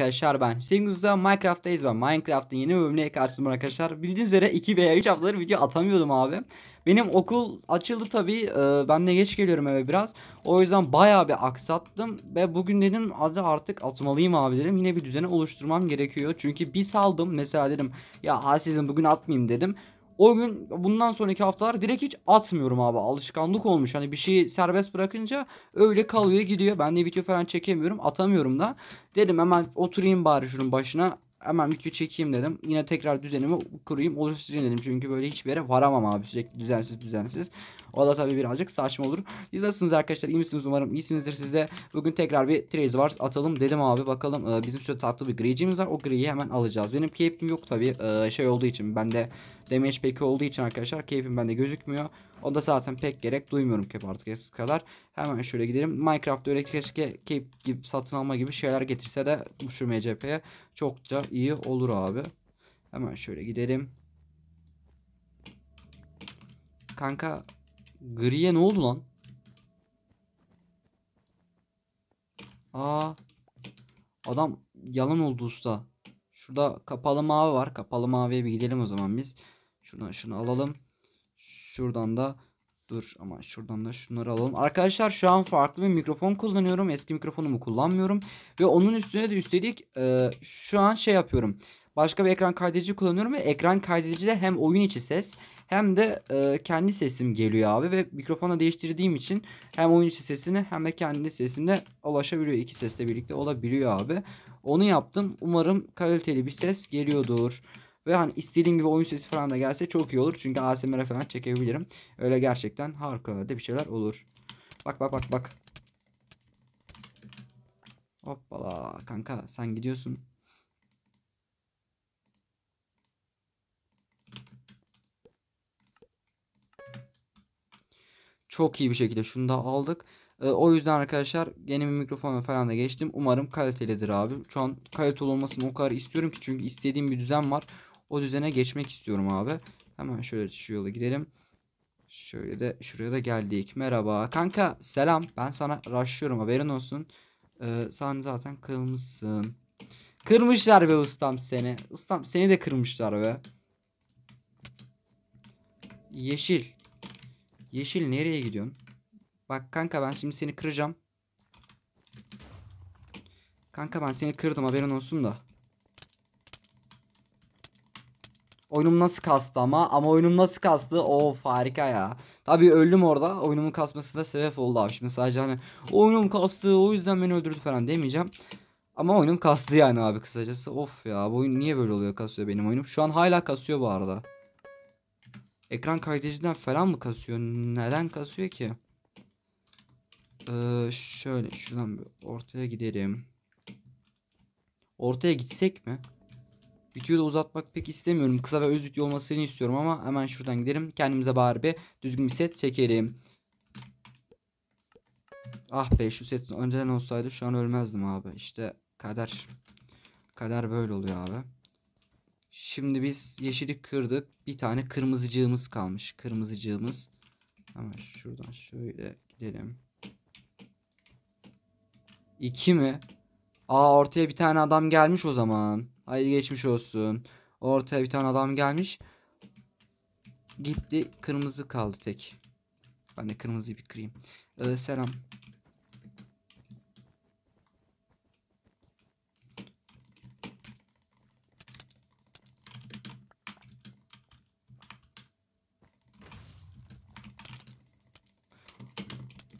Arkadaşlar ben Singuls'a Minecraft'tayız ve Minecraft'ın yeni bölümüne karşınızdayım arkadaşlar. Bildiğiniz üzere 2 veya 3 haftadır video atamıyordum abi. Benim okul açıldı tabi. Ee, ben de geç geliyorum eve biraz. O yüzden bayağı bir aksattım ve bugün dedim hadi artık atmalıyım abi dedim. Yine bir düzeni oluşturmam gerekiyor. Çünkü bir saldım mesela dedim ya ha sizin bugün atmayayım dedim. O gün bundan sonraki haftalar direkt hiç atmıyorum abi. Alışkanlık olmuş. Hani bir şeyi serbest bırakınca öyle kalıyor gidiyor. Ben de video falan çekemiyorum. Atamıyorum da. Dedim hemen oturayım bari şunun başına hemen bir video çekeyim dedim. Yine tekrar düzenimi kurayım oluşturayım dedim. Çünkü böyle hiçbir yere varamam abi sürekli düzensiz düzensiz. O da tabii birazcık saçma olur. Siz nasılsınız arkadaşlar iyi misiniz umarım iyisinizdir sizde. Bugün tekrar bir Trace Wars atalım dedim abi bakalım. E, bizim şöyle tatlı bir gricimiz var o griyi hemen alacağız. Benim keyfim yok tabii e, şey olduğu için bende damage peki olduğu için arkadaşlar keyfim bende gözükmüyor. O da zaten pek gerek duymuyorum kep artık eskisi kadar. Hemen şöyle gidelim. Minecraft'ta öyle keşke kep gibi satın alma gibi şeyler getirse de bu şu MCP'ye çok da iyi olur abi. Hemen şöyle gidelim. Kanka griye ne oldu lan? Aa. Adam yalan oldu usta. Şurada kapalı mavi var. Kapalı maviye bir gidelim o zaman biz. Şuradan şunu alalım. Şuradan da dur ama şuradan da şunları alalım. Arkadaşlar şu an farklı bir mikrofon kullanıyorum. Eski mikrofonumu kullanmıyorum. Ve onun üstüne de üstelik e, şu an şey yapıyorum. Başka bir ekran kaydedici kullanıyorum ve ekran kaydedicide hem oyun içi ses hem de e, kendi sesim geliyor abi ve mikrofona değiştirdiğim için hem oyun içi sesini hem de kendi sesimle ulaşabiliyor. iki sesle birlikte olabiliyor abi. Onu yaptım. Umarım kaliteli bir ses geliyordur. Ve hani istediğim gibi oyun sesi falan da gelse çok iyi olur. Çünkü ASMR falan çekebilirim. Öyle gerçekten harikulade bir şeyler olur. Bak bak bak bak. Hoppala kanka sen gidiyorsun. Çok iyi bir şekilde şunu da aldık. E, o yüzden arkadaşlar yeni bir mikrofona falan da geçtim. Umarım kalitelidir abi. Şu an kaliteli olmasını o kadar istiyorum ki çünkü istediğim bir düzen var. O düzene geçmek istiyorum abi. Hemen şöyle şu yola gidelim. Şöyle de şuraya da geldik. Merhaba. Kanka selam. Ben sana rushlıyorum haberin olsun. Ee, sen zaten kırmışsın. Kırmışlar be ustam seni. Ustam seni de kırmışlar be. Yeşil. Yeşil nereye gidiyorsun? Bak kanka ben şimdi seni kıracağım. Kanka ben seni kırdım haberin olsun da. Oyunum nasıl kastı ama ama oyunum nasıl kastı of harika ya. Tabi öldüm orada oyunumun kasmasına sebep oldu abi. Şimdi sadece hani oyunum kastı o yüzden beni öldürdü falan demeyeceğim. Ama oyunum kastı yani abi kısacası. Of ya bu oyun niye böyle oluyor kasıyor benim oyunum. Şu an hala kasıyor bu arada. Ekran kaydediciden falan mı kasıyor? Neden kasıyor ki? Ee, şöyle şuradan bir ortaya gidelim. Ortaya gitsek mi? Videoyu da uzatmak pek istemiyorum. Kısa ve öz video olmasını istiyorum ama hemen şuradan gidelim. Kendimize bari bir düzgün bir set çekelim. Ah be şu set önceden olsaydı şu an ölmezdim abi. İşte kader. Kader böyle oluyor abi. Şimdi biz yeşili kırdık. Bir tane kırmızıcığımız kalmış. Kırmızıcığımız. Hemen şuradan şöyle gidelim. İki mi? Aa ortaya bir tane adam gelmiş o zaman. Haydi geçmiş olsun. Ortaya bir tane adam gelmiş. Gitti. Kırmızı kaldı tek. Ben de kırmızıyı bir kırayım. Ee, selam.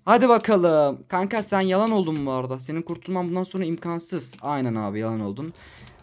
Hadi bakalım. Kanka sen yalan oldun bu arada. Senin kurtulman bundan sonra imkansız. Aynen abi yalan oldun.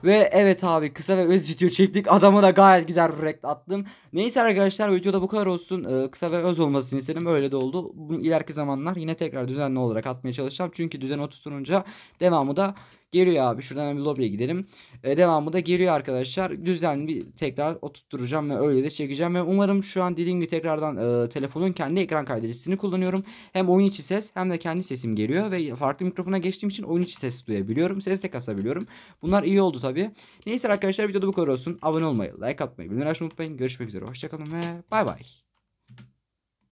Ve evet abi kısa ve öz video çektik. Adamı da gayet güzel rekt attım. Neyse arkadaşlar videoda bu kadar olsun. Ee, kısa ve öz olmasını istedim. Öyle de oldu. Bunu ileriki zamanlar yine tekrar düzenli olarak atmaya çalışacağım. Çünkü düzen oturtunca devamı da Geliyor abi şuradan bir lobby'e gidelim. E, devamı da geliyor arkadaşlar. Düzenli bir tekrar oturtturacağım ve öyle de çekeceğim. Ve umarım şu an dediğim gibi tekrardan e, telefonun kendi ekran kaydedicisini kullanıyorum. Hem oyun içi ses hem de kendi sesim geliyor. Ve farklı mikrofona geçtiğim için oyun içi ses duyabiliyorum. Ses de kasabiliyorum. Bunlar iyi oldu tabi. Neyse arkadaşlar videoda bu kadar olsun. Abone olmayı, like atmayı, bildirim açmayı unutmayın. Görüşmek üzere. Hoşçakalın ve bay bay.